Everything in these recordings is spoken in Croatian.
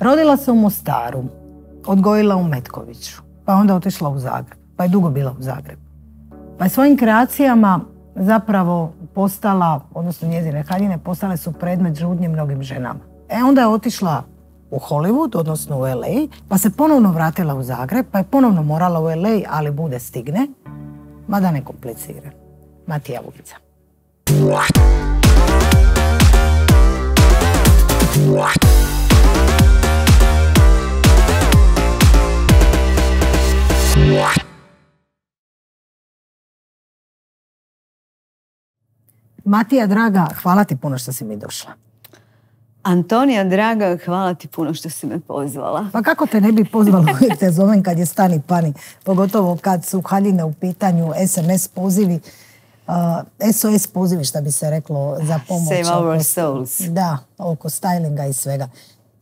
Rodila se u Mostaru, odgojila u Metkoviću, pa onda otišla u Zagreb, pa je dugo bila u Zagrebu. Pa je svojim kreacijama zapravo postala, odnosno njezine haljine, postale su predmet žudnje mnogim ženama. E onda je otišla u Hollywood, odnosno u LA, pa se ponovno vratila u Zagreb, pa je ponovno morala u LA, ali bude stigne, ma da ne komplicira. Matija Vujica. Matija Draga, hvala ti puno što si mi došla. Antonija Draga, hvala ti puno što si me pozvala. Pa kako te ne bi pozvala uvijek te zovem kad je stani pani, pogotovo kad su haljine u pitanju, SMS pozivi, SOS uh, pozivi što bi se reklo za pomoć. Save our souls. Da, oko stylinga i svega.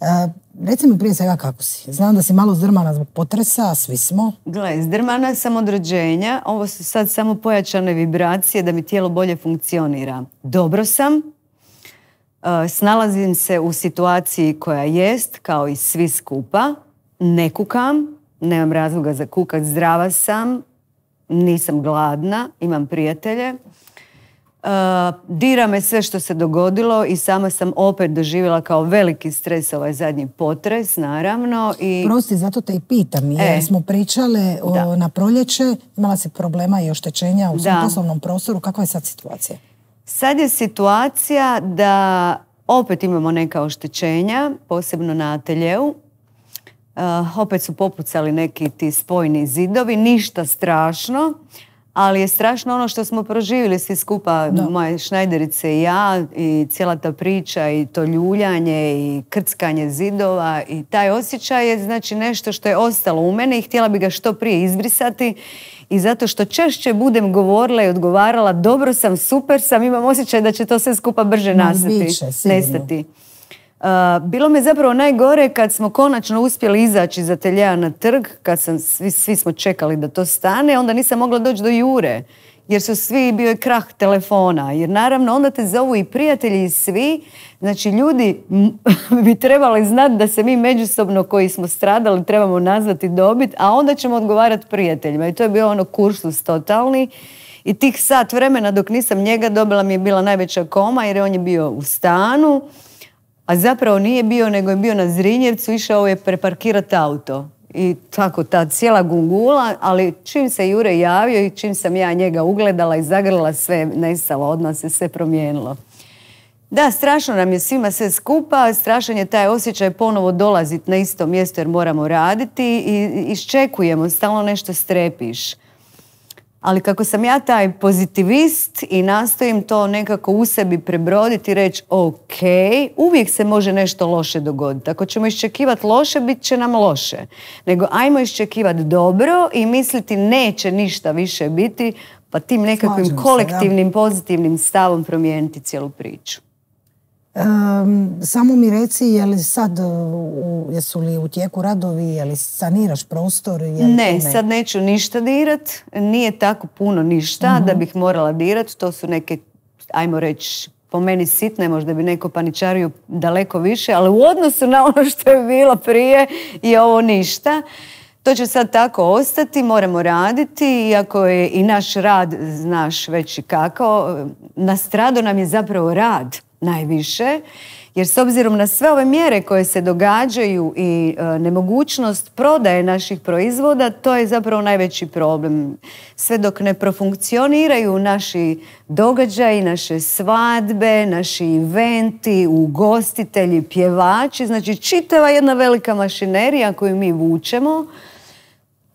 E, reci mi prije svega kako si. Znam da si malo zdrmana zbog potresa, svi smo. Gle, zdrmana sam od rođenja. Ovo su sad samo pojačane vibracije da mi tijelo bolje funkcionira. Dobro sam. E, snalazim se u situaciji koja jest, kao i svi skupa. Ne kukam, nemam razloga za kukat, zdrava sam, nisam gladna, imam prijatelje. Eh, dira me sve što se dogodilo i sama sam opet doživjela kao veliki stres ovaj zadnji potres, naravno. I... Prosti, zato te i pitam, e. jer smo pričale o, na proljeće, imala si problema i oštećenja u svom poslovnom prostoru, kakva je sad situacija? Sad je situacija da opet imamo neka oštećenja, posebno na ateljeu, Uh, opet su popucali neki ti spojni zidovi, ništa strašno, ali je strašno ono što smo proživjeli svi skupa, moje Šnajderice i ja, i cijela ta priča, i to ljuljanje, i krckanje zidova, i taj osjećaj je znači nešto što je ostalo u mene i htjela bi ga što prije izbrisati. I zato što češće budem govorila i odgovarala, dobro sam, super sam, imam osjećaj da će to sve skupa brže nastati, Biće, nestati. Eh, bilo mi je zapravo najgore kad smo konačno uspjeli izaći iz ateljeja na trg, kad sam, svi, svi smo čekali da to stane, onda nisam mogla doći do Jure, jer su svi, bio je krah telefona, jer naravno onda te zovu i prijatelji i svi, znači ljudi bi trebali znati da se mi međusobno koji smo stradali trebamo nazvati dobit, a onda ćemo odgovarati prijateljima i to je bio ono kursus totalni. I tih sat vremena dok nisam njega dobila mi je bila najveća koma jer on je bio u stanu a zapravo nije bio, nego je bio na Zrinjevcu, išao je preparkirati auto. I tako, ta cijela gungula, ali čim se Jure javio i čim sam ja njega ugledala i zagrljala sve, nestalo, odmah se sve promijenilo. Da, strašno nam je svima sve skupa, strašan je taj osjećaj ponovo dolazit na isto mjesto jer moramo raditi i iščekujemo, stalno nešto strepiš. Ali kako sam ja taj pozitivist i nastojim to nekako u sebi prebroditi i reći ok, uvijek se može nešto loše dogoditi. Ako ćemo iščekivati loše, bit će nam loše. Nego ajmo iščekivati dobro i misliti neće ništa više biti, pa tim nekakvim kolektivnim, pozitivnim stavom promijeniti cijelu priču samo mi reci, je li sad, jesu li u tijeku radovi, je li saniraš prostor? ne, ne, sad neću ništa dirat, nije tako puno ništa da mhm. bih morala dirat, to su neke, ajmo reći, po meni sitne, možda bi neko paničario daleko više, ali u odnosu na ono što je bilo prije je ovo ništa. To će sad tako ostati, moramo raditi, iako je i naš rad, znaš već i kako, nastradao nam je zapravo rad najviše jer s obzirom na sve ove mjere koje se događaju i e, nemogućnost prodaje naših proizvoda, to je zapravo najveći problem. Sve dok ne profunkcioniraju naši događaji, naše svadbe, naši eventi, ugostitelji, pjevači, znači čitava jedna velika mašinerija koju mi vučemo,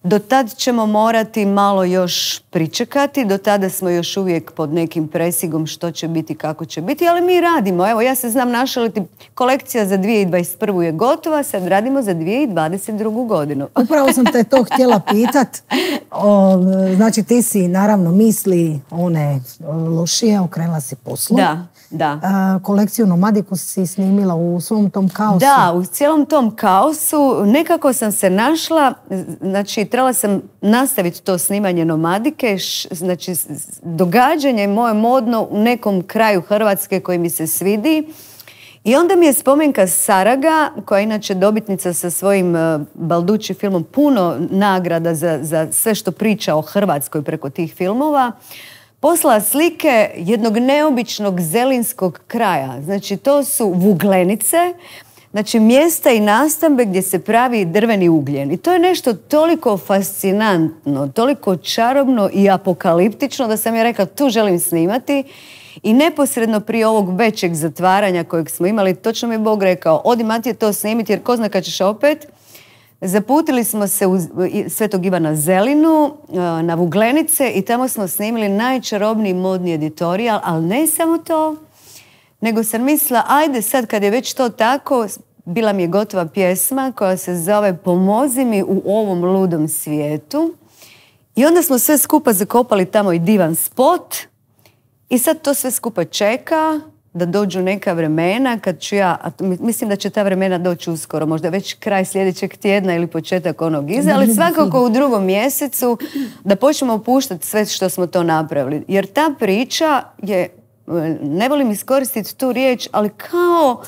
do tad ćemo morati malo još pričekati, do tada smo još uvijek pod nekim presigom što će biti, kako će biti, ali mi radimo. Evo, ja se znam našaliti, kolekcija za 2021. je gotova, sad radimo za 2022. godinu. Upravo sam te to htjela pitat. O, znači, ti si naravno misli one e, lošije, okrenula si poslu. Da da. Uh, kolekciju Nomadiku si snimila u svom tom kaosu. Da, u cijelom tom kaosu nekako sam se našla, znači trebala sam nastaviti to snimanje Nomadike, znači događanje moje modno u nekom kraju Hrvatske koji mi se svidi. I onda mi je spomenka Saraga, koja je inače dobitnica sa svojim e, Baldući filmom puno nagrada za, za sve što priča o Hrvatskoj preko tih filmova, poslala slike jednog neobičnog zelinskog kraja. Znači, to su vuglenice, znači mjesta i nastambe gdje se pravi drveni ugljen. I to je nešto toliko fascinantno, toliko čarobno i apokaliptično da sam je rekla tu želim snimati. I neposredno prije ovog većeg zatvaranja kojeg smo imali, točno mi je Bog rekao, odi Matije to snimiti jer ko zna kad ćeš opet. Zaputili smo se u Svetog Ivana Zelinu, e, na Vuglenice i tamo smo snimili najčarobniji modni editorijal, ali ne samo to, nego sam mislila, ajde sad kad je već to tako, bila mi je gotova pjesma koja se zove Pomozi mi u ovom ludom svijetu. I onda smo sve skupa zakopali tamo i divan spot i sad to sve skupa čeka da dođu neka vremena kad ću ja, mislim da će ta vremena doći uskoro, možda već kraj sljedećeg tjedna ili početak onog iza, ali svakako u drugom mjesecu da počnemo opuštati sve što smo to napravili. Jer ta priča je, e, ne volim iskoristiti tu riječ, ali kao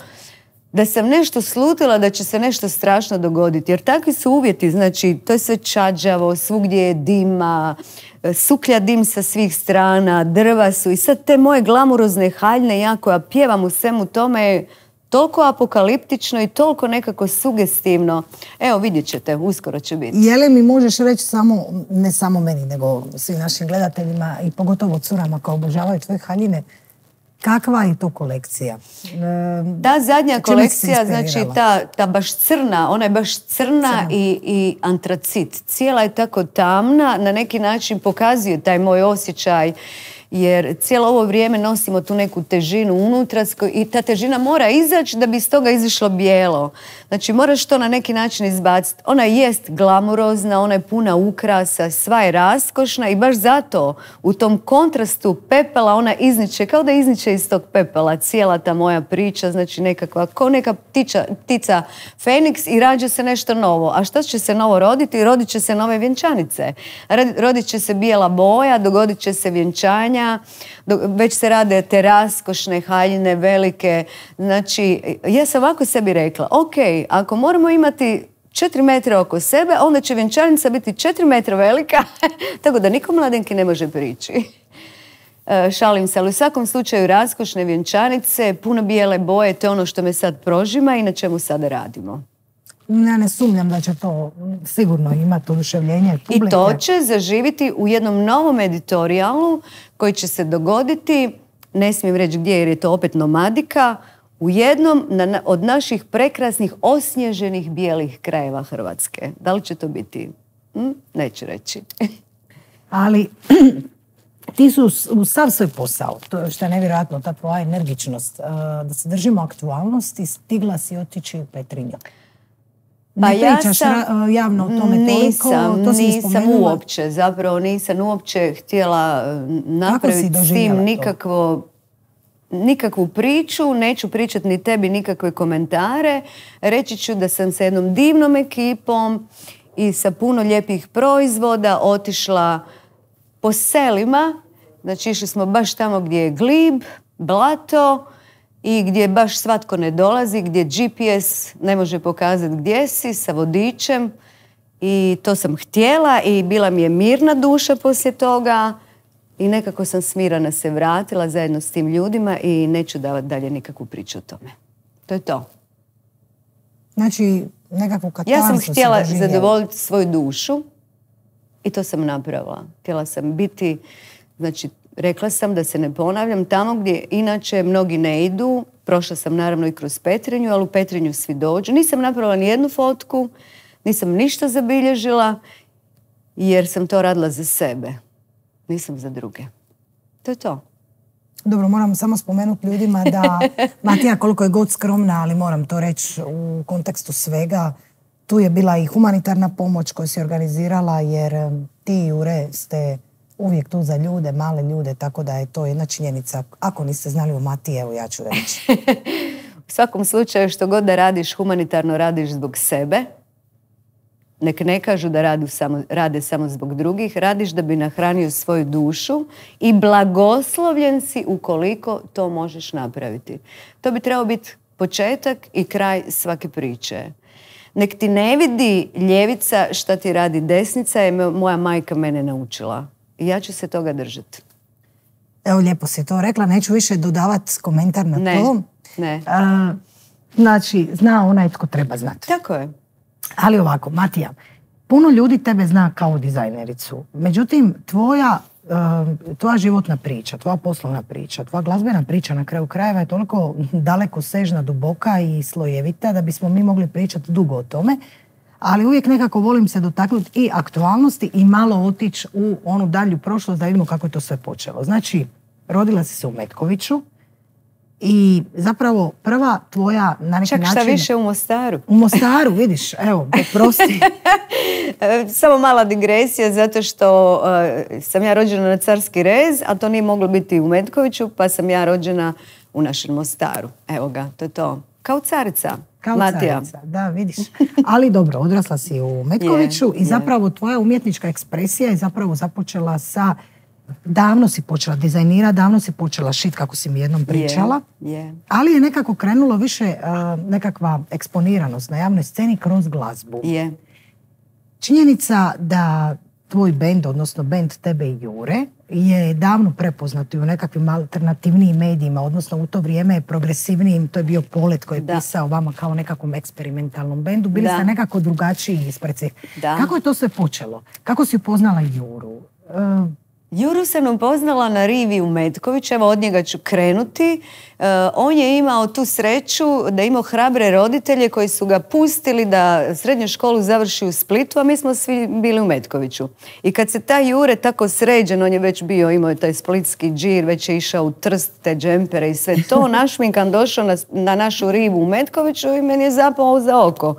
da sam nešto slutila da će se nešto strašno dogoditi. Jer takvi su uvjeti, znači to je sve čađavo, svugdje je dima, e, suklja dim sa svih strana, drva su i sad te moje glamurozne haljne ja koja pjevam u svemu tome je toliko apokaliptično i toliko nekako sugestivno. Evo vidjet ćete, uskoro će biti. Jele mi možeš reći samo, ne samo meni, nego svim našim gledateljima i pogotovo curama koja obožavaju tvoje haljine, Kakva je to kolekcija? Ehm, ta zadnja kolekcija, znači ta, baš crna, ona je baš crna, I, i antracit. Cijela je tako tamna, na neki način pokazuje taj moj osjećaj jer cijelo ovo vrijeme nosimo tu neku težinu unutra i ta težina mora izaći da bi iz toga izišlo bijelo. Znači moraš to na neki način izbaciti. Ona jest glamurozna, ona je puna ukrasa, sva je raskošna i baš zato u tom kontrastu pepela ona izniče, kao da izniče iz tog pepela cijela ta moja priča, znači nekakva, kao neka ptica, ptica Feniks i rađa se nešto novo. A što će se novo roditi? Rodit će se nove vjenčanice. Rodit će se bijela boja, dogodit će se vjenčanje, već se rade te raskošne haljine velike. Znači, ja sam ovako sebi rekla, ok, ako moramo imati četiri metra oko sebe, onda će vjenčanica biti četiri metra velika, tako da niko mladenki ne može prići. E, šalim se, ali u svakom slučaju raskošne vjenčanice, puno bijele boje, to je ono što me sad prožima i na čemu sada radimo ja ne sumnjam da će to sigurno imati oduševljenje publike. I to će zaživiti u jednom novom editorijalu koji će se dogoditi, ne smijem reći gdje jer je to opet nomadika, u jednom od naših prekrasnih osnježenih bijelih krajeva Hrvatske. Da li će to biti? Hm? Neću reći. Ali ti su u sav svoj posao, to je što je nevjerojatno, ta tvoja energičnost, eh, da se držimo aktualnosti, stigla si otići u Petrinjak. Pa ne ja eh, javno o tome nisam, toliko, to nisam uopće, zapravo nisam uopće htjela eh, napraviti s tim nikakvo nikakvu priču, neću pričati ni tebi nikakve komentare. Reći ću da sam sa jednom divnom ekipom i sa puno lijepih proizvoda otišla po selima. Znači išli smo baš tamo gdje je glib, blato, i gdje baš svatko ne dolazi, gdje GPS ne može pokazati gdje si sa vodičem i to sam htjela i bila mi je mirna duša poslije toga i nekako sam smirana se vratila zajedno s tim ljudima i neću davati dalje nikakvu priču o tome. To je to. Znači, nekakvu Ja sam htjela zadovoljiti svoju dušu i to sam napravila. Htjela sam biti, znači, rekla sam da se ne ponavljam, tamo gdje inače mnogi ne idu, prošla sam naravno i kroz Petrinju, ali u Petrinju svi dođu. Nisam napravila ni jednu fotku, nisam ništa zabilježila, jer sam to radila za sebe. Nisam za druge. To je to. Dobro, moram samo spomenuti ljudima da Matija koliko je god skromna, ali moram to reći u kontekstu svega, tu je bila i humanitarna pomoć koju si organizirala jer ti Jure ste uvijek tu za ljude, male ljude, tako da je to jedna činjenica. Ako niste znali u Mati, evo ja ću reći. u svakom slučaju što god da radiš, humanitarno radiš zbog sebe. Nek ne kažu da samo, rade samo zbog drugih. Radiš da bi nahranio svoju dušu i blagoslovljen si ukoliko to možeš napraviti. To bi trebao biti početak i kraj svake priče. Nek ti ne vidi ljevica šta ti radi desnica je moja majka mene naučila. I ja ću se toga držati. Evo, lijepo si to rekla. Neću više dodavati komentar na to. Ne. E, znači, zna onaj tko treba znati. Tako je. Ali ovako, Matija, puno ljudi tebe zna kao dizajnericu. Međutim, tvoja e, tvoja životna priča, tvoja poslovna priča, tvoja glazbena priča na kraju krajeva je toliko daleko sežna, duboka i slojevita da bismo mi mogli pričati dugo o tome ali uvijek nekako volim se dotaknuti i aktualnosti i malo otići u onu dalju prošlost da vidimo kako je to sve počelo. Znači, rodila si se u Metkoviću i zapravo prva tvoja na neki način... Čak šta više u Mostaru. U Mostaru, vidiš, evo, prosti. Samo mala digresija, zato što eh, sam ja rođena na Carski rez, a to nije moglo biti u Metkoviću, pa sam ja rođena u našem Mostaru. Evo ga, to je to. Kao carica. Kao da, vidiš. Ali dobro, odrasla si u Metkoviću i zapravo tvoja umjetnička ekspresija je zapravo započela sa davno si počela dizajnira, davno si počela šit kako si mi jednom pričala, ali je nekako krenulo više nekakva eksponiranost na javnoj sceni kroz glazbu. je Činjenica da tvoj bend, odnosno bend tebe i Jure, je davno prepoznati u nekakvim alternativnijim medijima, odnosno u to vrijeme je progresivnijim, to je bio Polet koji je pisao vama kao nekakvom eksperimentalnom bendu, bili da. ste nekako drugačiji ispred Kako je to sve počelo? Kako si upoznala Juru? E, Juru sam poznala na rivi u Metkoviću, evo od njega ću krenuti. E, on je imao tu sreću da imao hrabre roditelje koji su ga pustili da srednju školu završi u Splitu, a mi smo svi bili u Metkoviću. I kad se taj Jure tako sređen, on je već bio, imao je taj splitski džir, već je išao u trst, te džempere i sve to, našminkan došao na, našu rivu u Metkoviću i meni je zapao za oko.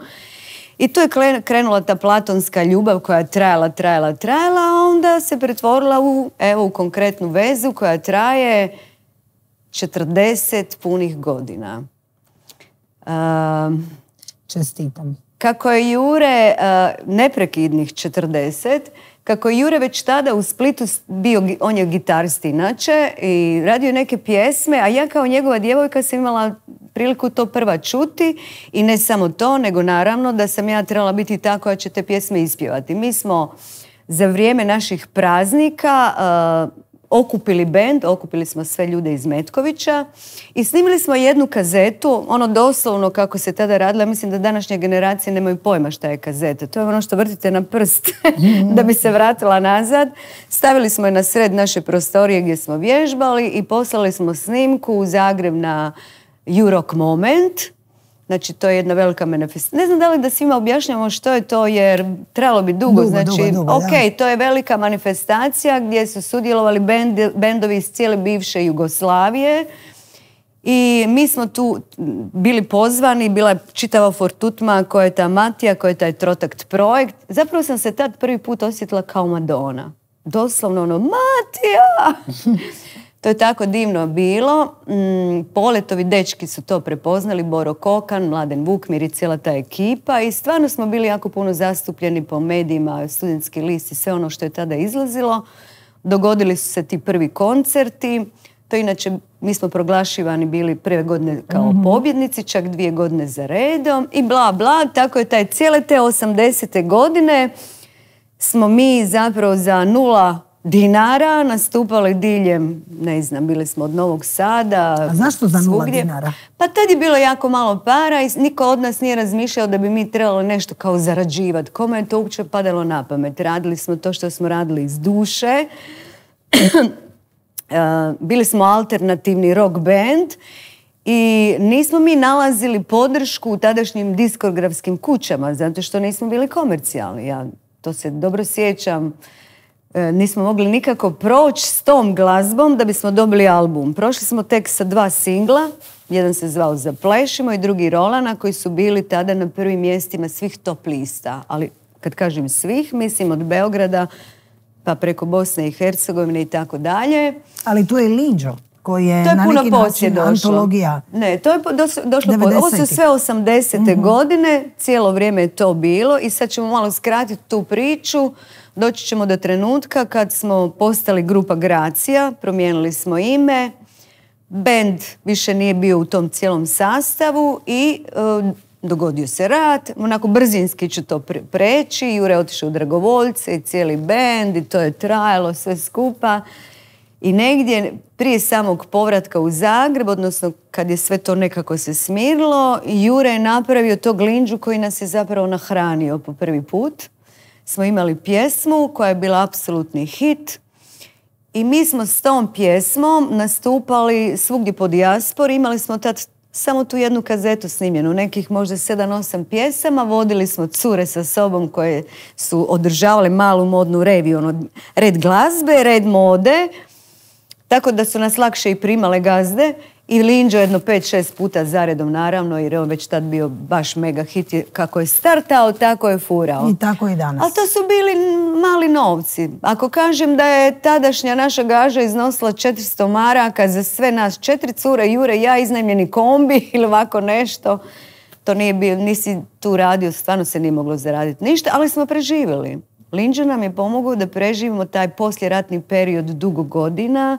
I tu je krenula ta platonska ljubav koja je trajala, trajala, trajala, a onda se pretvorila u, evo, u konkretnu vezu koja traje 40 punih godina. Čestitam. Kako je Jure neprekidnih 40, kako je Jure već tada u Splitu bio, on je gitarist inače i radio neke pjesme, a ja kao njegova djevojka sam imala priliku to prva čuti i ne samo to, nego naravno da sam ja trebala biti ta koja će te pjesme ispjevati. Mi smo za vrijeme naših praznika eh, okupili bend, okupili smo sve ljude iz Metkovića i snimili smo jednu kazetu, ono doslovno kako se tada radila, mislim da današnje generacije nemaju pojma šta je kazeta. To je ono što vrtite na prst da bi se vratila nazad. Stavili smo je na sred naše prostorije gdje smo vježbali i poslali smo snimku u Zagreb na Jurok moment, Znači, to je jedna velika manifestacija. Ne znam da li da svima objašnjamo što je to, jer trebalo bi dugo. dugo znači, dugo, ok, to je velika manifestacija gdje su sudjelovali bendovi iz cijele bivše Jugoslavije. I mi smo tu bili pozvani, bila je čitava Fortutma, koja je ta Matija, koja je taj Trotakt projekt. Zapravo sam se tad prvi put osjetila kao Madonna. Doslovno ono, Matija! To je tako divno bilo. Mm, poletovi dečki su to prepoznali, Boro Kokan, Mladen Vukmir i cijela ta ekipa i stvarno smo bili jako puno zastupljeni po medijima, studentski list i sve ono što je tada izlazilo. Dogodili su se ti prvi koncerti. To inače, mi smo proglašivani bili prve godine kao mhm. pobjednici, čak dvije godine za redom i bla, bla. Tako je taj cijele te 80. godine smo mi zapravo za nula dinara nastupali diljem, ne znam, bili smo od Novog Sada. A zašto za nula dinara? Pa tad je bilo jako malo para i niko od nas nije razmišljao da bi mi trebalo nešto kao zarađivati. Kome je to uopće padalo na pamet? Radili smo to što smo radili iz duše. Eh, bili smo alternativni rock band i nismo mi nalazili podršku u tadašnjim diskografskim kućama zato što nismo bili komercijalni. Ja to se dobro sjećam E, nismo mogli nikako proći s tom glazbom da bismo dobili album. Prošli smo tek sa dva singla, jedan se zvao Zaplešimo i drugi Rolana koji su bili tada na prvim mjestima svih top lista. Ali kad kažem svih, mislim od Beograda pa preko Bosne i Hercegovine i tako dalje. Ali tu je Liđo koji je, to Ne, to je došlo, došlo Ovo su sve 80. Mhm. godine, cijelo vrijeme je to bilo i sad ćemo malo skratiti tu priču doći ćemo do trenutka kad smo postali grupa Gracija, promijenili smo ime, Band više nije bio u tom cijelom sastavu i e, dogodio se rat, onako brzinski će to preći, Jure otišao u Dragovoljce i cijeli band, i to je trajalo sve skupa. I negdje prije samog povratka u Zagreb, odnosno kad je sve to nekako se smirilo, Jure je napravio to glinđu koji nas je zapravo nahranio po prvi put smo imali pjesmu koja je bila apsolutni hit i mi smo s tom pjesmom nastupali svugdje po dijaspori. Imali smo tad samo tu jednu kazetu snimljenu, nekih možda 7-8 pjesama. Vodili smo cure sa sobom koje su održavale malu modnu reviju, ono, red glazbe, red mode. Tako da su nas lakše i primale gazde i Linđo jedno 5-6 puta zaredom naravno jer je on već tad bio baš mega hit kako je startao tako je furao. I tako i danas. Ali to su bili mali novci. Ako kažem da je tadašnja naša gaža iznosila 400 maraka za sve nas četiri cure, Jure, ja iznajmljeni kombi ili ovako nešto, to nije bio, nisi tu radio, stvarno se nije moglo zaraditi ništa, ali smo preživjeli. Linđo nam je pomogao da preživimo taj posljeratni period dugo godina.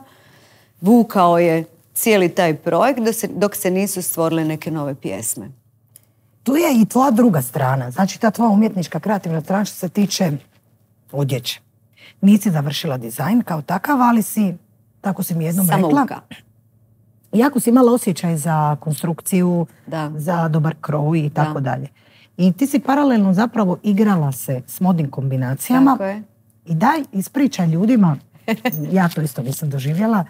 Vukao je cijeli taj projekt dok se nisu stvorile neke nove pjesme. Tu je i tvoja druga strana, znači ta tvoja umjetnička kreativna strana što se tiče odjeće. Nisi završila dizajn kao takav, ali si, tako si mi jednom Samo rekla, jako si imala osjećaj za konstrukciju, za dobar kroj i tako dalje. I ti si paralelno zapravo igrala se s modnim kombinacijama. I daj, ispričaj ljudima, ja to isto nisam doživjela,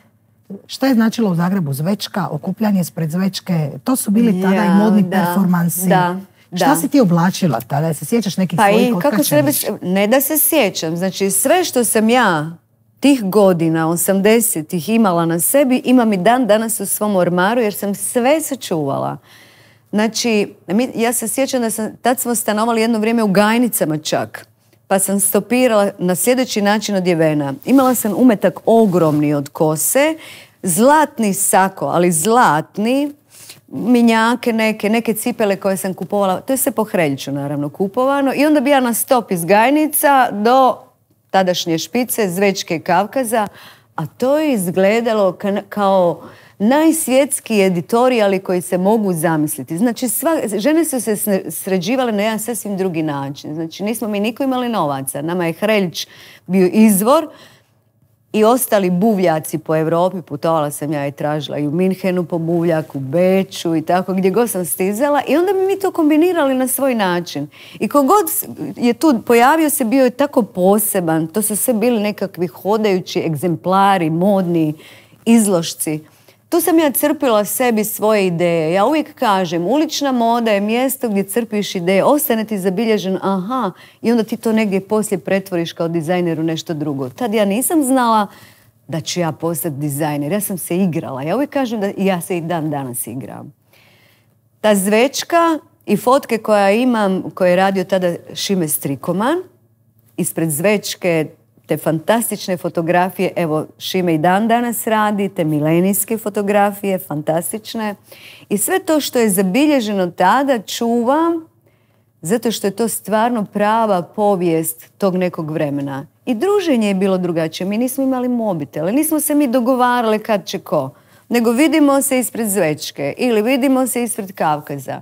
Šta je značilo u Zagrebu? Zvečka, okupljanje spred zvečke, to su bili tada i modni da, performansi. Da. Šta si ti oblačila tada? Se sjećaš nekih pa svojih i kako Ne da se sjećam. Znači sve što sam ja tih godina, 80-ih imala na sebi, imam i dan danas u svom ormaru jer sam sve sačuvala. Znači, ja se sjećam da sam, tad smo stanovali jedno vrijeme u gajnicama čak pa sam stopirala na sljedeći način jevena. Imala sam umetak ogromni od kose, zlatni sako, ali zlatni, minjake neke, neke cipele koje sam kupovala, to je se po Hreljiću naravno kupovano i onda bi ja na stop iz Gajnica do tadašnje špice Zvečke Kavkaza, a to je izgledalo kao najsvjetski editorijali koji se mogu zamisliti. Znači, sva, žene su se sređivale na jedan sasvim drugi način. Znači, nismo mi niko imali novaca. Nama je Hreljić bio izvor i ostali buvljaci po Europi. Putovala sam ja i tražila i u Minhenu po buvljaku, Beču i tako, gdje god sam stizala. I onda bi mi to kombinirali na svoj način. I kogod je tu pojavio se, bio je tako poseban. To su sve bili nekakvi hodajući egzemplari, modni izlošci. Tu sam ja crpila sebi svoje ideje. Ja uvijek kažem, ulična moda je mjesto gdje crpiš ideje, ostane ti zabilježen, aha, i onda ti to negdje poslije pretvoriš kao dizajner u nešto drugo. Tad ja nisam znala da ću ja postati dizajner. Ja sam se igrala. Ja uvijek kažem da ja se i dan danas igram. Ta zvečka i fotke koja imam, koje je radio tada Šime Strikoman, ispred zvečke te fantastične fotografije, evo Šime i dan danas radi, te milenijske fotografije, fantastične. I sve to što je zabilježeno tada čuvam zato što je to stvarno prava povijest tog nekog vremena. I druženje je bilo drugačije. Mi nismo imali mobitele, nismo se mi dogovarali kad će ko. Nego vidimo se ispred Zvečke ili vidimo se ispred Kavkaza.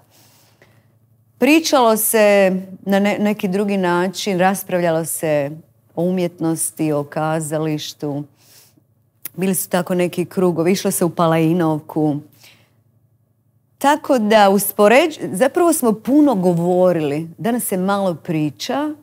Pričalo se na neki drugi način, raspravljalo se o umjetnosti, o kazalištu. Bili su tako neki krugovi, išlo se u Palainovku. Tako da zapravo smo puno govorili. Danas se malo priča,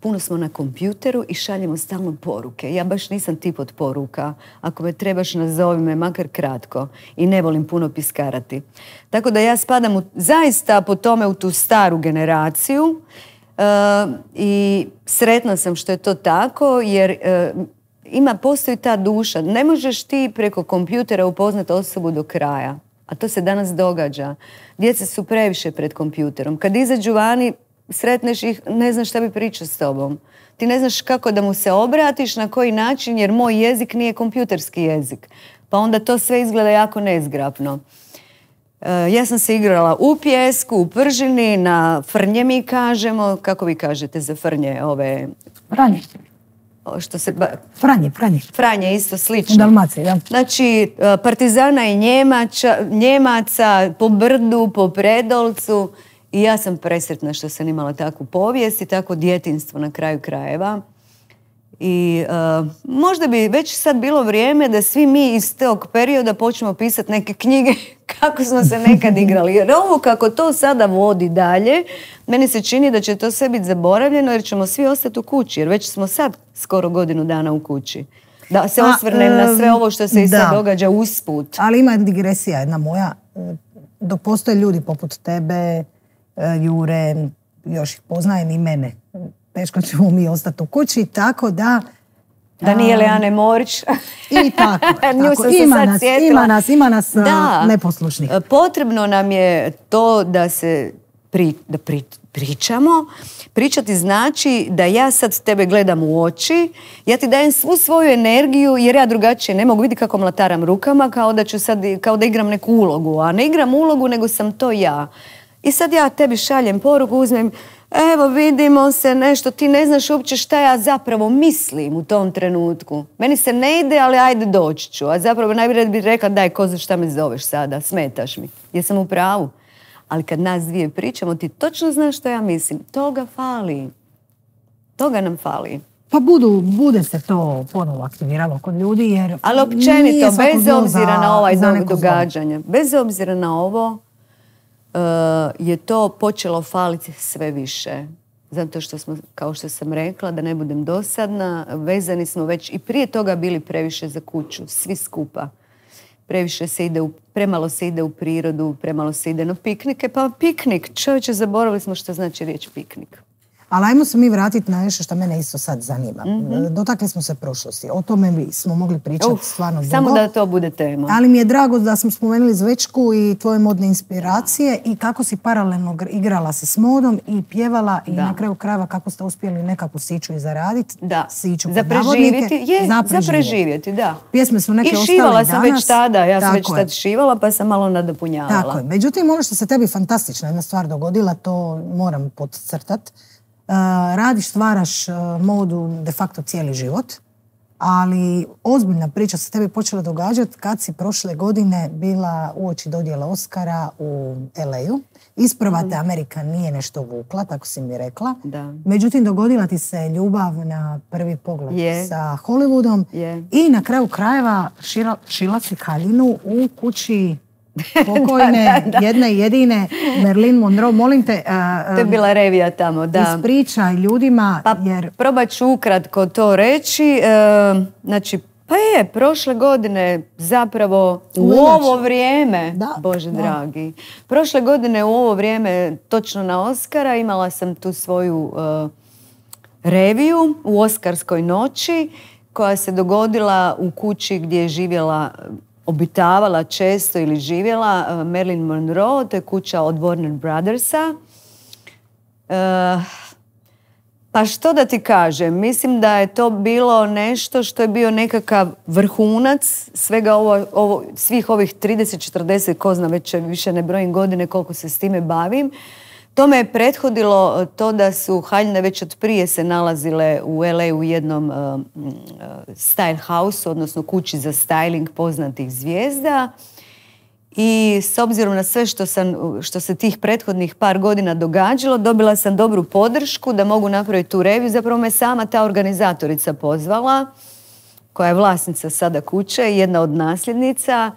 puno smo na kompjuteru i šaljemo stalno poruke. Ja baš nisam tip od poruka. Ako me trebaš, nazovi me, makar kratko. I ne volim puno piskarati. Tako da ja spadam zaista po tome u tu staru generaciju E, i sretna sam što je to tako jer e, ima, postoji ta duša. Ne možeš ti preko kompjutera upoznati osobu do kraja. A to se danas događa. Djeca su previše pred kompjuterom. Kad izađu vani, sretneš ih, ne znaš šta bi pričao s tobom. Ti ne znaš kako da mu se obratiš, na koji način, jer moj jezik nije kompjuterski jezik. Pa onda to sve izgleda jako nezgrapno. Eh, ja sam se igrala u pjesku, u pržini, na frnje mi kažemo. Kako vi kažete za frnje ove... Franje. se... Franje, franje. Franje, isto slično. Dalmacije, da. Znači, eh, partizana i Njemaca po brdu, po predolcu. I ja sam presretna što sam imala takvu povijest i takvo djetinstvo na kraju krajeva. I uh, možda bi već sad bilo vrijeme da svi mi iz tog perioda počnemo pisati neke knjige kako smo se nekad igrali. Jer ovo kako to sada vodi dalje, meni se čini da će to sve biti zaboravljeno jer ćemo svi ostati u kući. Jer već smo sad skoro godinu dana u kući. Da se osvrnem A, na sve ovo što se i sad događa usput. Ali ima digresija jedna moja. E, dok postoje ljudi poput tebe, e, Jure, još ih poznajem i mene teško ćemo mi ostati u kući, tako da... Da nije Leane Morić. I tako. tako. Ima, nas, ima nas, ima nas da. Potrebno nam je to da se pri, da pričamo. Pričati znači da ja sad tebe gledam u oči, ja ti dajem svu svoju energiju jer ja drugačije ne mogu vidjeti kako mlataram rukama kao da, ću sad, kao da igram neku ulogu. A ne igram ulogu nego sam to ja. I sad ja tebi šaljem poruku, uzmem evo vidimo se nešto, ti ne znaš uopće šta ja zapravo mislim u tom trenutku. Meni se ne ide, ali ajde doći ću. A zapravo najbolje bi rekla, daj koza šta me zoveš sada, smetaš mi. Jesam u pravu. Ali kad nas dvije pričamo, ti točno znaš što ja mislim. Toga fali. Toga nam fali. Pa budu, bude se to ponovo aktiviralo kod ljudi jer... Ali općenito, bez obzira na ovaj događanje, događanja, bez obzira na ovo, Eh, je to počelo faliti sve više. Zato što smo, kao što sam rekla, da ne budem dosadna, vezani smo već i prije toga bili previše za kuću, svi skupa. Previše se ide u, premalo se ide u prirodu, premalo se ide na piknike, pa piknik, čovječe, zaboravili smo što znači riječ piknik. Ali ajmo se mi vratiti na nešto što mene isto sad zanima. Mhm. E, dotakli smo se prošlosti. O tome bi smo mogli pričati stvarno dugo. Samo da to bude tema. Ali mi je drago da smo spomenuli Zvečku i tvoje modne inspiracije i kako si paralelno igrala se s modom i pjevala i na kraju krajeva kako ste uspjeli nekakvu siću i zaraditi. Da. Siću za preživjeti. Je, za preživjeti. da. Pjesme su neke I šivala sam već tada. Ja sam već šivala pa sam malo nadopunjavala. Tako je. Međutim, ono što se tebi fantastična jedna stvar dogodila, to moram podcrtati Eh, radiš, stvaraš eh, modu de facto cijeli život, ali ozbiljna priča se tebi počela događati kad si prošle godine bila u oči dodjela Oscara u LA-u. Isprava te mhm. Amerika nije nešto vukla, tako si mi rekla. Međutim, dogodila ti se ljubav na prvi pogled sa Hollywoodom i na kraju krajeva šila, šila si u kući Pokojne, da, da. jedne jedine, Merlin Monroe, molim te... to je bila revija tamo, da. Ispričaj ljudima, pa, jer... Probat ću ukratko to reći. E, znači, pa je, prošle godine zapravo u ovo znači. vrijeme, da, Bože dragi, prošle godine u ovo vrijeme, točno na Oskara, imala sam tu svoju e, reviju u Oskarskoj noći koja se dogodila u kući gdje je živjela obitavala često ili živjela eh, Marilyn Monroe, to je kuća od Warner Brothersa. Eh, pa što da ti kažem, mislim da je to bilo nešto što je bio nekakav vrhunac svega ovo, svih ovih 30-40, ko zna već više ne brojim godine koliko se s time bavim. Tome je prethodilo e, to da su haljine već od prije se nalazile u LA u jednom e, e, style house, odnosno kući za styling poznatih zvijezda. I s obzirom na sve što, što se tih prethodnih par godina događalo, dobila sam dobru podršku da mogu napraviti tu reviju. Zapravo me sama ta organizatorica pozvala, koja je vlasnica sada kuće, jedna od nasljednica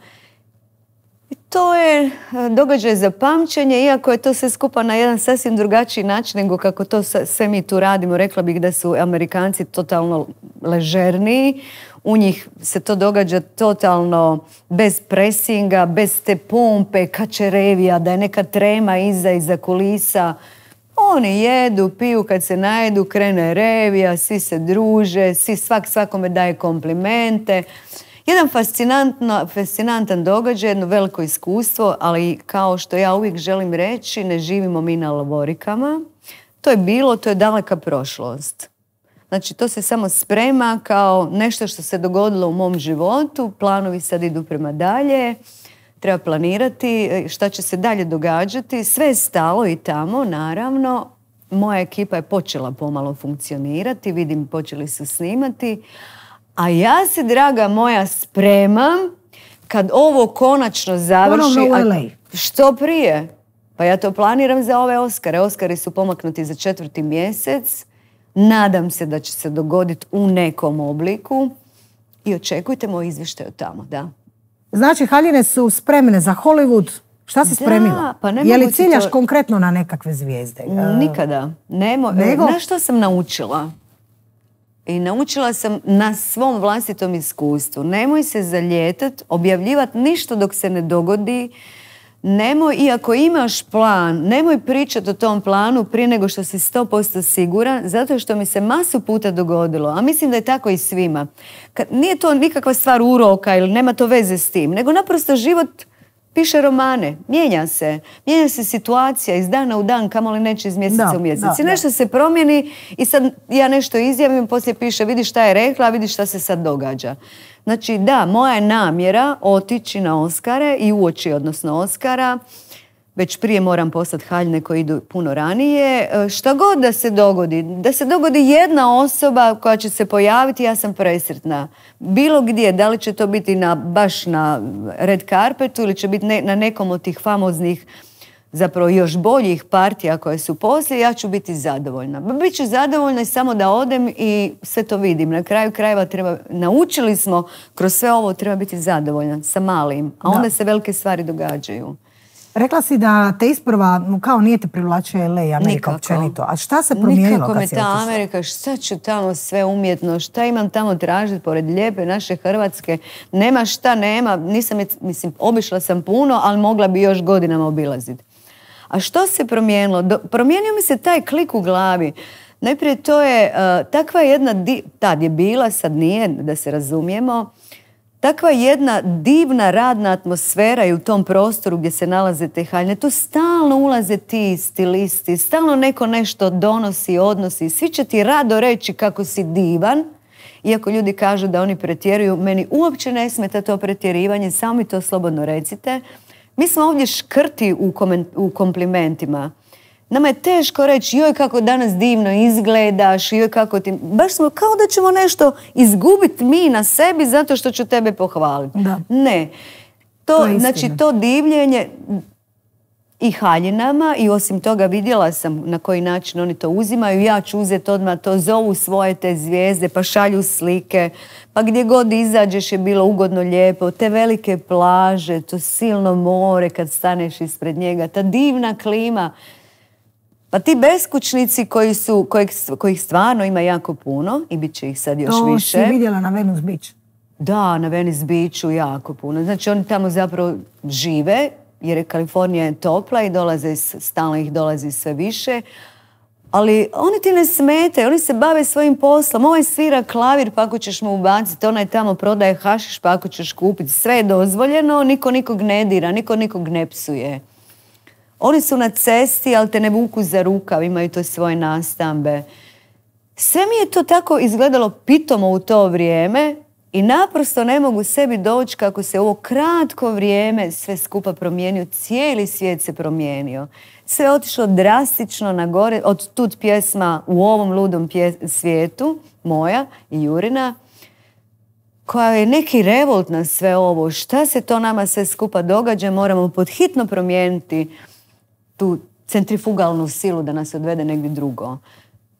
to je e, događaj za pamćenje, iako je to sve skupa na jedan sasvim drugačiji način nego kako to sve mi tu radimo. Rekla bih da su Amerikanci totalno ležerniji, u njih se to događa totalno bez presinga, bez te pompe, kačerevija, da je neka trema iza, iza kulisa. Oni jedu, piju, kad se najedu, krene revija, svi se druže, svi svak svakome daje komplimente. Jedan fascinantan događaj, jedno veliko iskustvo, ali kao što ja uvijek želim reći, ne živimo mi na laborikama. To je bilo, to je daleka prošlost. Znači, to se samo sprema kao nešto što se dogodilo u mom životu, planovi sad idu prema dalje, treba planirati e, šta će se dalje događati. Sve je stalo i tamo, naravno. Moja ekipa je počela pomalo funkcionirati, vidim počeli su snimati, a ja se, draga moja, spremam kad ovo konačno završi... Ponovno u Što prije? Pa ja to planiram za ove Oskare. Oskari su pomaknuti za četvrti mjesec. Nadam se da će se dogoditi u nekom obliku. I očekujte moj izvještaj od tamo, da. Znači, haljine su spremne za Hollywood. Šta si spremila? pa ne Je li ciljaš konkretno na nekakve zvijezde? Nikada. Nego... Na što sam naučila? i naučila sam na svom vlastitom iskustvu. Nemoj se zaljetat, objavljivat ništa dok se ne dogodi. Nemoj, iako imaš plan, nemoj pričati o tom planu prije nego što si 100% siguran, zato što mi se masu puta dogodilo, a mislim da je tako i svima. nije to nikakva stvar uroka ili nema to veze s tim, nego naprosto život piše romane, mijenja se, mijenja se situacija iz dana u dan, kamoli neće iz mjeseca u mjesec. I nešto se promijeni i sad ja nešto izjavim, poslije piše vidi šta je rekla, vidi šta se sad događa. Znači da, moja je namjera otići na Oskare i uoči odnosno Oskara, već prije moram poslati haljne koji idu puno ranije. E, šta god da se dogodi, da se dogodi jedna osoba koja će se pojaviti, ja sam presretna. Bilo gdje, da li će to biti na, baš na red carpetu ili će biti na nekom od tih famoznih zapravo još boljih partija koje su poslije, ja ću biti zadovoljna. Biću zadovoljna i samo da odem i sve to vidim. Na kraju krajeva treba, naučili smo kroz sve ovo treba biti zadovoljna sa malim, a onda se velike stvari događaju. Rekla si da te isprva, kao nije te privlačio LA, Amerika općenito. A šta se promijenilo Nikako me ta Amerika, šta ću tamo sve umjetno, šta imam tamo tražiti pored lijepe naše Hrvatske, nema šta, nema, nisam, mislim, obišla sam puno, ali mogla bi još godinama obilaziti. A što se promijenilo? promijenio mi se taj klik u glavi. Najprije to je, eh, takva jedna, di, tad je bila, sad nije, da se razumijemo, Takva jedna divna radna atmosfera i u tom prostoru gdje se nalaze te haljne, tu stalno ulaze ti stilisti, stalno neko nešto donosi, odnosi, svi će ti rado reći kako si divan, iako ljudi kažu da oni pretjeruju, meni uopće ne smeta to pretjerivanje, samo mi to slobodno recite. Mi smo ovdje škrti u, u komplimentima. Nama je teško reći, joj kako danas divno izgledaš, joj kako ti... Baš smo kao da ćemo nešto izgubiti mi na sebi zato što ću tebe pohvaliti. Ne. To, to znači, to divljenje i haljinama i osim toga vidjela sam na koji način oni to uzimaju. Ja ću uzeti odmah to, zovu svoje te zvijezde, pa šalju slike. Pa gdje god izađeš je bilo ugodno lijepo. Te velike plaže, to silno more kad staneš ispred njega, ta divna klima. Pa ti beskućnici koji su, kojih, stvarno ima jako puno i bit će ih sad još više. To si vidjela na Venus Beach. Da, na Venice Beachu jako puno. Znači oni tamo zapravo žive jer je Kalifornija topla i dolaze, stalno ih dolazi sve više. Ali oni ti ne smete, oni se bave svojim poslom. Ovaj svira klavir, pa ako ćeš mu ubaciti, onaj tamo prodaje hašiš, pa ako ćeš kupiti. Sve je dozvoljeno, niko nikog ne dira, niko nikog ne psuje. Oni su na cesti, ali te ne vuku za rukav, imaju to svoje nastambe. Sve mi je to tako izgledalo pitomo u to vrijeme i naprosto ne mogu sebi doći kako se ovo kratko vrijeme sve skupa promijenio, cijeli svijet se promijenio. Sve je otišlo drastično na gore, od tud pjesma u ovom ludom svijetu, moja i Jurina, koja je neki revolt na sve ovo. Šta se to nama sve skupa događa, moramo hitno promijeniti tu centrifugalnu silu da nas odvede negdje drugo.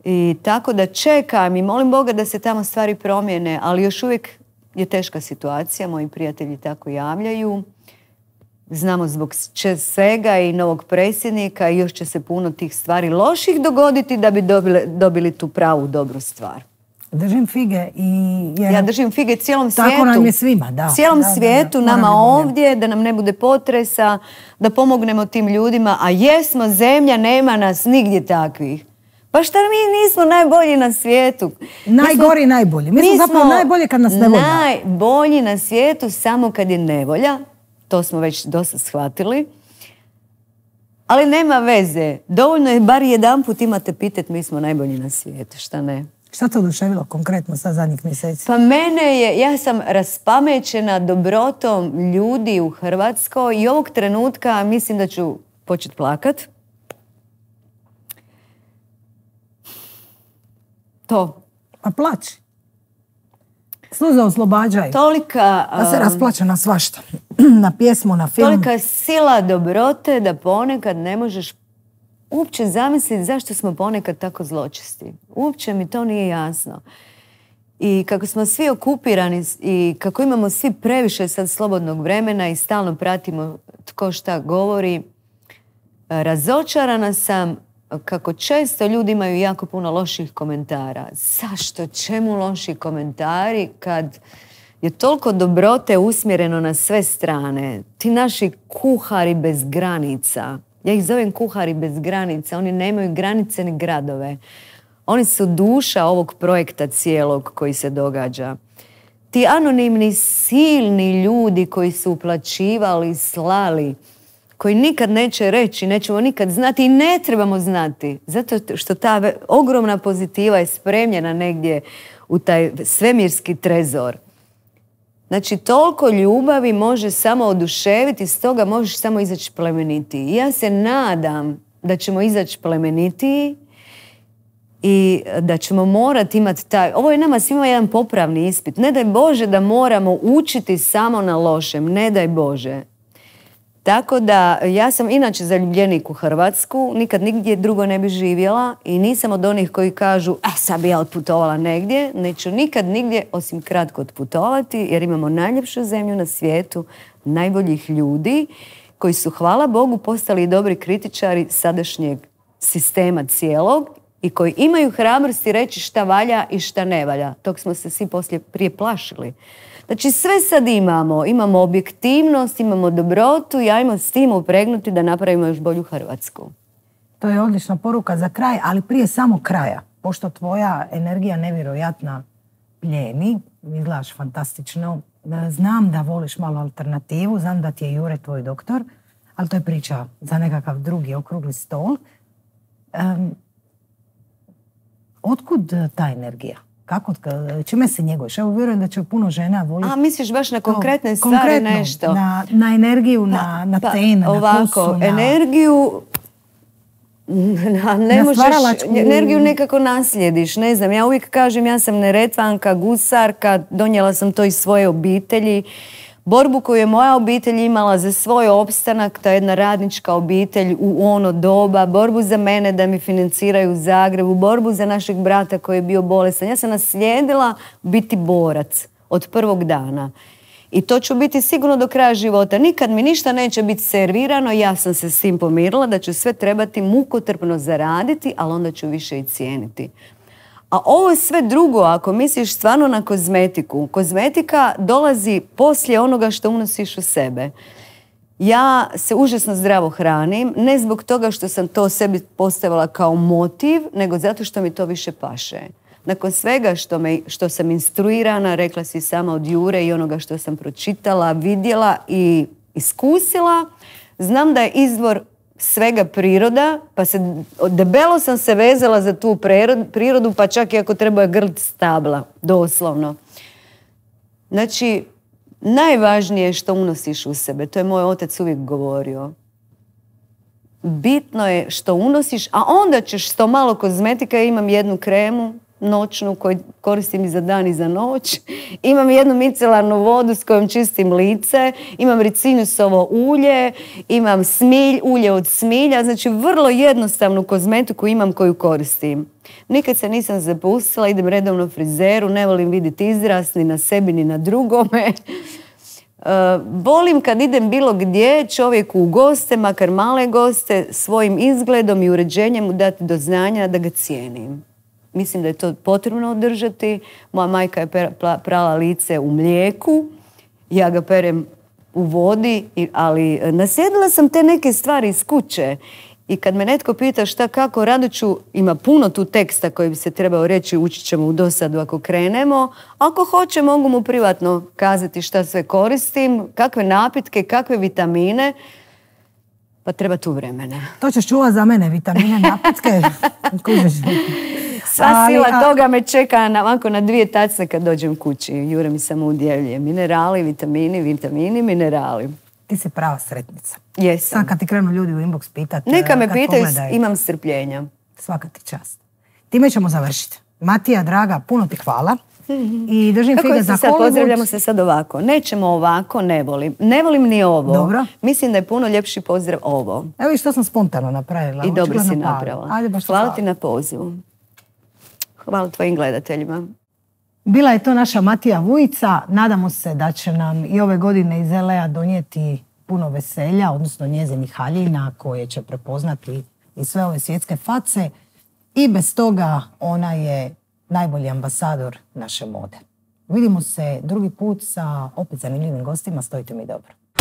I tako da čekam i molim Boga da se tamo stvari promijene, ali još uvijek je teška situacija, moji prijatelji tako javljaju. Znamo zbog svega i novog predsjednika i još će se puno tih stvari loših dogoditi da bi dobili tu pravu dobru stvar. Držim fige i... Ja držim fige cijelom svijetu. Tako nam je svima, da. Cijelom svijetu, nama ovdje, da nam ne bude potresa, da pomognemo tim ljudima, a jesmo zemlja, nema nas nigdje takvih. Pa šta mi nismo najbolji na svijetu? Najgori i najbolji. Mi, smo zapravo najbolji kad nas ne volja. Najbolji na svijetu samo kad je nevolja. To smo već dosta shvatili. Ali nema veze. Dovoljno je, bar jedan put imate pitet, mi smo najbolji na svijetu. Šta ne? Šta te oduševilo konkretno sa zadnjih mjeseci? Pa mene je, ja sam raspamećena dobrotom ljudi u Hrvatskoj i ovog trenutka mislim da ću početi plakat. To. Pa plaći. Sluza oslobađaj. Tolika... Da se um, rasplaća na svašta. na pjesmu, na film. Tolika sila dobrote da ponekad ne možeš uopće zamisliti zašto smo ponekad tako zločisti. Uopće mi to nije jasno. I kako smo svi okupirani i kako imamo svi previše sad slobodnog vremena i stalno pratimo tko šta govori, e, razočarana sam kako često ljudi imaju jako puno loših komentara. Zašto? Čemu loši komentari kad je toliko dobrote usmjereno na sve strane? Ti naši kuhari bez granica, ja ih zovem kuhari bez granica, oni nemaju granice ni gradove. Oni su duša ovog projekta cijelog koji se događa. Ti anonimni, silni ljudi koji su uplaćivali, slali, koji nikad neće reći, nećemo nikad znati i ne trebamo znati. Zato što ta ogromna pozitiva je spremljena negdje u taj svemirski trezor. Znači, toliko ljubavi može samo oduševiti, toga možeš samo izaći plemenitiji. Ja se nadam da ćemo izaći plemenitiji i da ćemo morati imati taj... Ovo je nama svima jedan popravni ispit. Ne daj Bože da moramo učiti samo na lošem. Ne daj Bože. Tako da ja sam inače zaljubljenik u Hrvatsku, nikad nigdje drugo ne bi živjela i nisam od onih koji kažu a e, sad bi ja otputovala negdje, neću nikad nigdje osim kratko otputovati jer imamo najljepšu zemlju na svijetu, najboljih ljudi koji su hvala Bogu postali dobri kritičari sadašnjeg sistema cijelog i koji imaju hrabrosti reći šta valja i šta ne valja. Tog smo se svi poslije prije plašili. Znači sve sad imamo. Imamo objektivnost, imamo dobrotu i ajmo s tim upregnuti da napravimo još bolju Hrvatsku. To je odlična poruka za kraj, ali prije samo kraja. Pošto tvoja energija nevjerojatna pljeni, izgledaš fantastično, e, znam da voliš malo alternativu, znam da ti je Jure tvoj doktor, ali to je priča za nekakav drugi okrugli stol. otkud ta energija? kako, e, čime se njeguješ? Evo, vjerujem da će puno žena voliti. A, misliš baš na konkretne stvari nešto? Na, na energiju, na, pa, na pa, ten, ovako, na energiju na, ne energiju nekako naslijediš, ne znam, ja uvijek kažem ja sam neretvanka, gusarka, donijela sam to iz svoje obitelji, Borbu koju je moja obitelj imala za svoj opstanak, ta jedna radnička obitelj u ono doba, borbu za mene da mi financiraju u Zagrebu, borbu za našeg brata koji je bio bolestan. Ja sam naslijedila biti borac od prvog dana. I to ću biti sigurno do kraja života. Nikad mi ništa neće biti servirano, ja sam se s tim pomirila da ću sve trebati mukotrpno zaraditi, ali onda ću više i cijeniti. A ovo je sve drugo ako misliš stvarno na kozmetiku. Kozmetika dolazi poslije onoga što unosiš u sebe. Ja se užasno zdravo hranim, ne zbog toga što sam to sebi postavila kao motiv, nego zato što mi to više paše. Nakon svega što, me, što sam instruirana, rekla si sama od Jure i onoga što sam pročitala, vidjela i iskusila, znam da je izvor svega priroda, pa se, debelo sam se vezala za tu prirodu, pa čak i ako treba grd stabla, doslovno. Znači, najvažnije je što unosiš u sebe, to je moj otac uvijek govorio. Bitno je što unosiš, a onda ćeš što malo kozmetika, imam jednu kremu, noćnu koju koristim i za dan i za noć. Imam jednu micelarnu vodu s kojom čistim lice, imam ricinusovo ulje, imam smilj, ulje od smilja, znači vrlo jednostavnu kozmetiku imam koju koristim. Nikad se nisam zapustila, idem redovno frizeru, ne volim vidjeti izraz ni na sebi ni na drugome. Uh, volim kad idem bilo gdje čovjeku u goste, makar male goste, svojim izgledom i uređenjem mu dati do znanja da ga cijenim mislim da je to potrebno održati. Moja majka je prala lice u mlijeku, ja ga perem u vodi, ali e, nasjedila sam te neke stvari iz kuće i kad me netko pita šta kako, rado ću, ima puno tu teksta koji bi se trebao reći, učit ćemo u dosadu ako krenemo. Ako hoće, mogu mu privatno kazati šta sve koristim, kakve napitke, kakve vitamine. Pa treba tu vremena. To ćeš čuvat za mene, vitamine, napitke. Sva sila toga me čeka na, na dvije tacne kad dođem kući. Jure mi samo udjelje. Minerali, vitamini, vitamini, minerali. Ti si prava sretnica. Jesam. Sad kad ti krenu ljudi u inbox pitati. Neka me e, pitaju, imam strpljenja. Svaka ti čast. Time ćemo završiti. Matija, draga, puno ti hvala. I držim Kako Pozdravljamo se sad ovako. Nećemo ovako, ne volim. Ne volim ni ovo. Mislim da je puno ljepši pozdrav ovo. Evo što sam spontano napravila. I dobro si napravila. Hvala ti na pozivu. Hvala tvojim gledateljima. Bila je to naša Matija Vujica. Nadamo se da će nam i ove godine iz Elea donijeti puno veselja, odnosno njezinih haljina koje će prepoznati i sve ove svjetske face. I bez toga ona je najbolji ambasador naše mode. Vidimo se drugi put sa opet zanimljivim gostima. Stojite mi dobro.